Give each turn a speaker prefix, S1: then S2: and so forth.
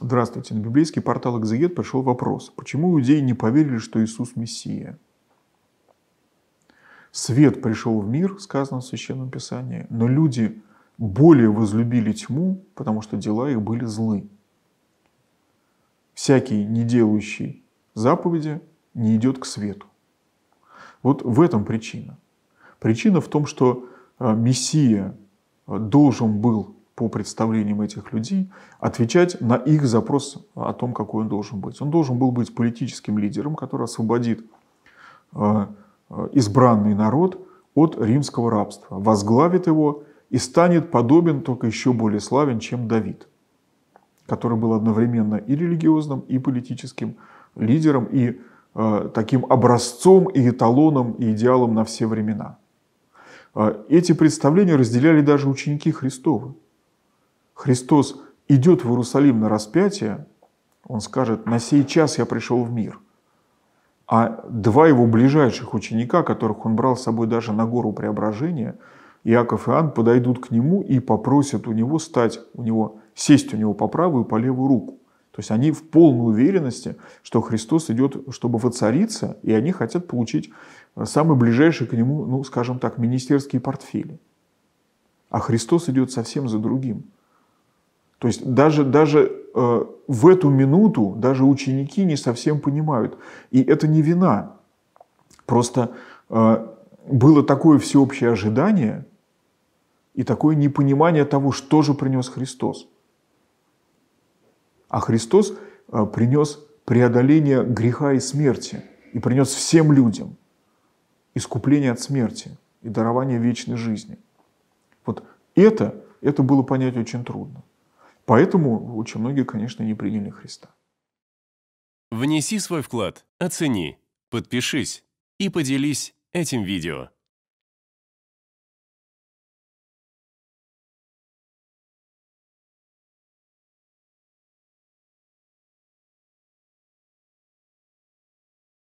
S1: Здравствуйте. На библейский портал «Экзегет» пришел вопрос. Почему иудеи не поверили, что Иисус – Мессия? Свет пришел в мир, сказано в Священном Писании, но люди более возлюбили тьму, потому что дела их были злы. Всякий, не делающий заповеди, не идет к свету. Вот в этом причина. Причина в том, что э, Мессия э, должен был по представлениям этих людей, отвечать на их запрос о том, какой он должен быть. Он должен был быть политическим лидером, который освободит э, э, избранный народ от римского рабства, возглавит его и станет подобен, только еще более славен, чем Давид, который был одновременно и религиозным, и политическим лидером, и э, таким образцом и эталоном и идеалом на все времена. Эти представления разделяли даже ученики Христовы. Христос идет в Иерусалим на распятие, он скажет, на сей час я пришел в мир. А два его ближайших ученика, которых он брал с собой даже на гору преображения, Иаков и Иоанн подойдут к нему и попросят у него стать, у него сесть у него по правую и по левую руку. То есть они в полной уверенности, что Христос идет, чтобы воцариться, и они хотят получить э, самый ближайший к нему, ну, скажем так, министерские портфели. А Христос идет совсем за другим – то есть даже, даже э, в эту минуту даже ученики не совсем понимают. И это не вина. Просто э, было такое всеобщее ожидание и такое непонимание того, что же принес Христос. А Христос э, принес преодоление греха и смерти и принес всем людям искупление от смерти и дарование вечной жизни. Вот это, это было понять очень трудно. Поэтому очень многие, конечно, не приняли Христа. Внеси свой вклад, оцени, подпишись и поделись этим видео.